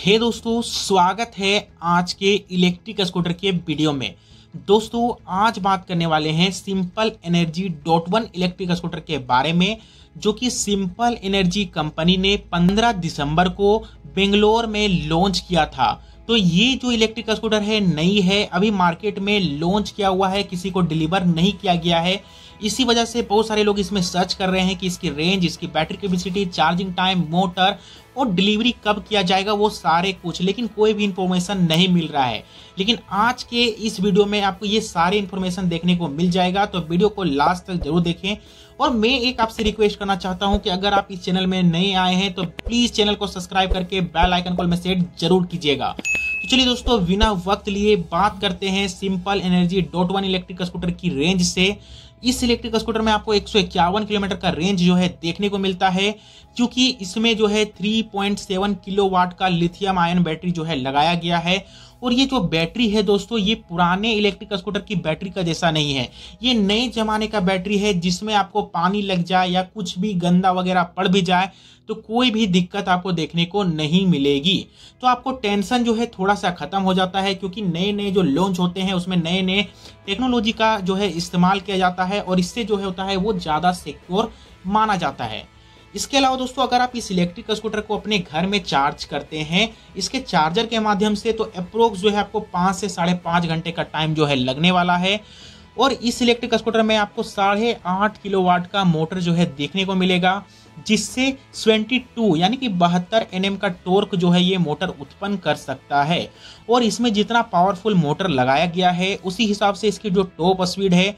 हे hey दोस्तों स्वागत है आज के इलेक्ट्रिक स्कूटर के वीडियो में दोस्तों आज बात करने वाले हैं Simple Energy dot one electric scooter के बारे में जो कि सिंपल एनर्जी कंपनी ने 15 दिसंबर को बेंगलोर में लॉन्च किया था तो ये जो इलेक्ट्रिक स्कूटर है नई है अभी मार्केट में लॉन्च किया हुआ है किसी को डिलीवर नहीं किया गया है इसी वजह से बहुत सारे लोग इसमें सर्च कर रहे हैं कि इसकी रेंज इसकी battery capacity charging time motor और डिलीवरी कब किया जाएगा वो सारे कुछ लेकिन कोई भी इन्फॉर्मेशन नहीं मिल रहा है लेकिन आज के इस वीडियो में आपको ये सारे इन्फॉर्मेशन देखने को मिल जाएगा तो वीडियो को लास्ट तक जरूर देखें और मैं एक आपसे रिक्वेस्ट करना चाहता हूं कि अगर आप इस चैनल में नए आए हैं तो प्लीज़ चैनल को सब्सक्राइब करके बेल आइकन को सेट जरूर कीजिएगा तो चलिए दोस्तों बिना वक्त लिए बात करते हैं Simple Energy dot one electric scooter की रेंज से इस इलेक्ट्रिक स्कूटर में आपको एक किलोमीटर का रेंज जो है देखने को मिलता है क्योंकि इसमें जो है 3.7 किलोवाट का लिथियम आयन बैटरी जो है लगाया गया है और ये जो बैटरी है दोस्तों ये पुराने इलेक्ट्रिक स्कूटर की बैटरी का जैसा नहीं है ये नए जमाने का बैटरी है जिसमें आपको पानी लग जाए या कुछ भी गंदा वगैरह पड़ भी जाए तो कोई भी दिक्कत आपको देखने को नहीं मिलेगी तो आपको टेंशन जो है थोड़ा सा ख़त्म हो जाता है क्योंकि नए नए जो लॉन्च होते हैं उसमें नए नए टेक्नोलॉजी का जो है इस्तेमाल किया जाता है होता है और इससे जो है होता है वो ज़्यादा सिक्योर माना जाता है इसके अलावा दोस्तों अगर आप इस इलेक्ट्रिक स्कूटर को अपने घर में चार्ज करते हैं इसके चार्जर के माध्यम से तो अप्रोक्स जो है आपको पाँच से साढ़े पाँच घंटे का टाइम जो है लगने वाला है और इस इलेक्ट्रिक स्कूटर में आपको साढ़े आठ किलो वाट का मोटर जो है देखने को मिलेगा जिससे 22 यानी कि बहत्तर एन का टोर्क जो है ये मोटर उत्पन्न कर सकता है और इसमें जितना पावरफुल मोटर लगाया गया है उसी हिसाब से इसकी जो टॉप स्पीड है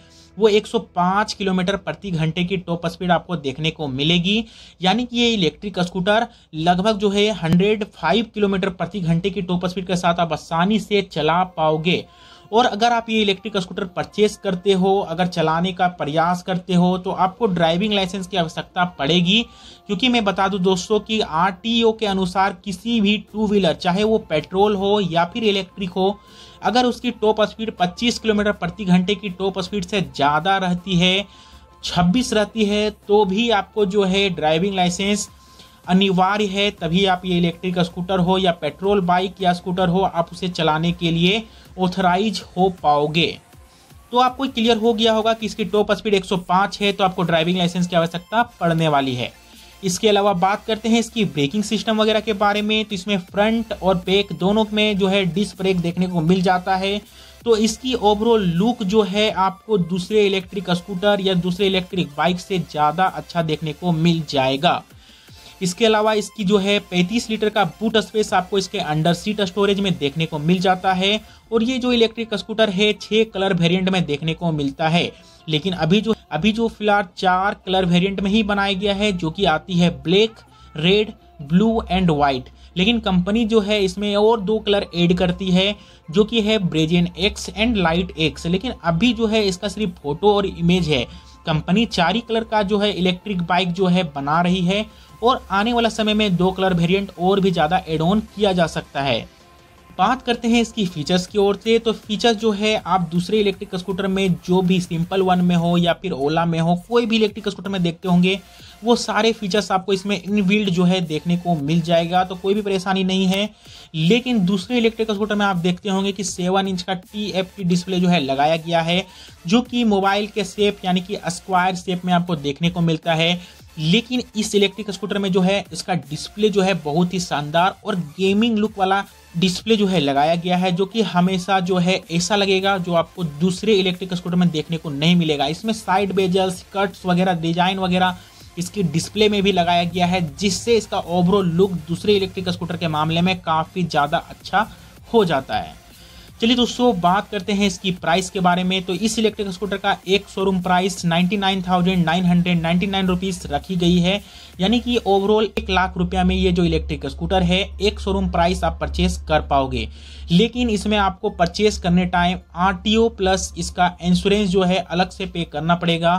वो 105 किलोमीटर प्रति घंटे की टॉप स्पीड आपको देखने को मिलेगी यानी कि ये इलेक्ट्रिक स्कूटर लगभग जो है 105 किलोमीटर प्रति घंटे की टॉप स्पीड के साथ आप आसानी से चला पाओगे और अगर आप ये इलेक्ट्रिक स्कूटर परचेज करते हो अगर चलाने का प्रयास करते हो तो आपको ड्राइविंग लाइसेंस की आवश्यकता पड़ेगी क्योंकि मैं बता दूं दोस्तों कि आर के अनुसार किसी भी टू व्हीलर चाहे वो पेट्रोल हो या फिर इलेक्ट्रिक हो अगर उसकी टॉप स्पीड 25 किलोमीटर प्रति घंटे की टॉप स्पीड से ज़्यादा रहती है 26 रहती है तो भी आपको जो है ड्राइविंग लाइसेंस अनिवार्य है तभी आप ये इलेक्ट्रिक स्कूटर हो या पेट्रोल बाइक या स्कूटर हो आप उसे चलाने के लिए ऑथराइज हो पाओगे तो आपको क्लियर हो गया होगा कि इसकी टॉप स्पीड 105 है तो आपको ड्राइविंग लाइसेंस की आवश्यकता पड़ने वाली है इसके अलावा बात करते हैं इसकी ब्रेकिंग सिस्टम वगैरह के बारे में तो इसमें फ्रंट और बैक दोनों में जो है डिस्क ब्रेक देखने को मिल जाता है तो इसकी ओवरऑल लुक जो है आपको दूसरे इलेक्ट्रिक स्कूटर या दूसरे इलेक्ट्रिक बाइक से ज़्यादा अच्छा देखने को मिल जाएगा इसके अलावा इसकी जो है पैंतीस लीटर का बूट स्पेस आपको इसके अंडर सीट स्टोरेज में देखने को मिल जाता है और ये जो इलेक्ट्रिक स्कूटर है छः कलर वेरिएंट में देखने को मिलता है लेकिन अभी जो अभी जो फिलहाल चार कलर वेरिएंट में ही बनाया गया है जो कि आती है black red blue and white लेकिन कंपनी जो है इसमें और दो कलर ऐड करती है जो कि है Brazen X and Light X लेकिन अभी जो है इसका सिर्फ फोटो और इमेज है कंपनी चार ही कलर का जो है इलेक्ट्रिक बाइक जो है बना रही है और आने वाला समय में दो कलर वेरिएंट और भी ज़्यादा एड ऑन किया जा सकता है बात करते हैं इसकी फीचर्स की ओर से तो फीचर्स जो है आप दूसरे इलेक्ट्रिक स्कूटर में जो भी सिंपल वन में हो या फिर ओला में हो कोई भी इलेक्ट्रिक स्कूटर में देखते होंगे वो सारे फीचर्स आपको इसमें इनबिल्ड जो है देखने को मिल जाएगा तो कोई भी परेशानी नहीं है लेकिन दूसरे इलेक्ट्रिक स्कूटर में आप देखते होंगे कि सेवन इंच का टी एफ टी डिस्प्ले जो है लगाया गया है जो कि मोबाइल के शेप यानी कि स्क्वायर शेप में आपको देखने को मिलता है लेकिन इस इलेक्ट्रिक स्कूटर में जो है इसका डिस्प्ले जो है बहुत ही शानदार और गेमिंग लुक वाला डिस्प्ले जो है लगाया गया है जो कि हमेशा जो है ऐसा लगेगा जो आपको दूसरे इलेक्ट्रिक स्कूटर में देखने को नहीं मिलेगा इसमें साइड बेजल्स कट्स वगैरह डिजाइन वगैरह इसकी डिस्प्ले में भी लगाया गया है जिससे इसका ओवरऑल लुक दूसरे इलेक्ट्रिक स्कूटर के मामले में काफ़ी ज़्यादा अच्छा हो जाता है चलिए दोस्तों बात करते हैं इसकी प्राइस के बारे में तो इस इलेक्ट्रिक स्कूटर का एक showroom price ninety nine thousand nine hundred ninety nine rupees रखी गई है यानी कि ओवरऑल एक लाख रुपया में ये जो इलेक्ट्रिक स्कूटर है एक शोरूम प्राइस आप परचेस कर पाओगे लेकिन इसमें आपको परचेस करने time R T O plus इसका इंश्योरेंस जो है अलग से पे करना पड़ेगा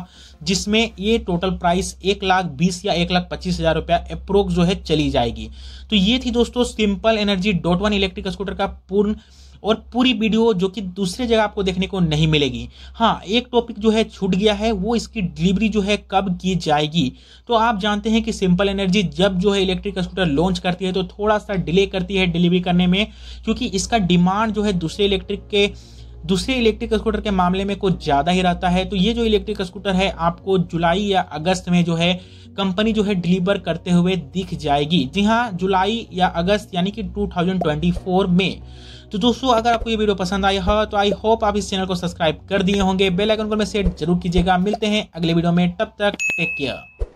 जिसमें ये टोटल प्राइस एक लाख बीस या एक लाख पच्चीस हज़ार रुपया अप्रोक्स जो है चली जाएगी तो ये थी दोस्तों Simple Energy dot one electric scooter का पूर्ण और पूरी वीडियो जो कि दूसरे जगह आपको देखने को नहीं मिलेगी हाँ एक टॉपिक जो है छूट गया है वो इसकी डिलीवरी जो है कब की जाएगी तो आप जानते हैं कि सिंपल एनर्जी जब जो है इलेक्ट्रिक स्कूटर लॉन्च करती है तो थोड़ा सा डिले करती है डिलीवरी करने में क्योंकि इसका डिमांड जो है दूसरे इलेक्ट्रिक के दूसरे इलेक्ट्रिक स्कूटर के मामले में कुछ ज़्यादा ही रहता है तो ये जो इलेक्ट्रिक स्कूटर है आपको जुलाई या अगस्त में जो है कंपनी जो है डिलीवर करते हुए दिख जाएगी जी हाँ जुलाई या अगस्त यानी कि 2024 में तो दोस्तों अगर आपको ये वीडियो पसंद आई हो तो आई होप आप इस चैनल को सब्सक्राइब कर दिए होंगे बेल आइकन पर मैसेज सेट जरूर कीजिएगा मिलते हैं अगले वीडियो में तब तक टेक केयर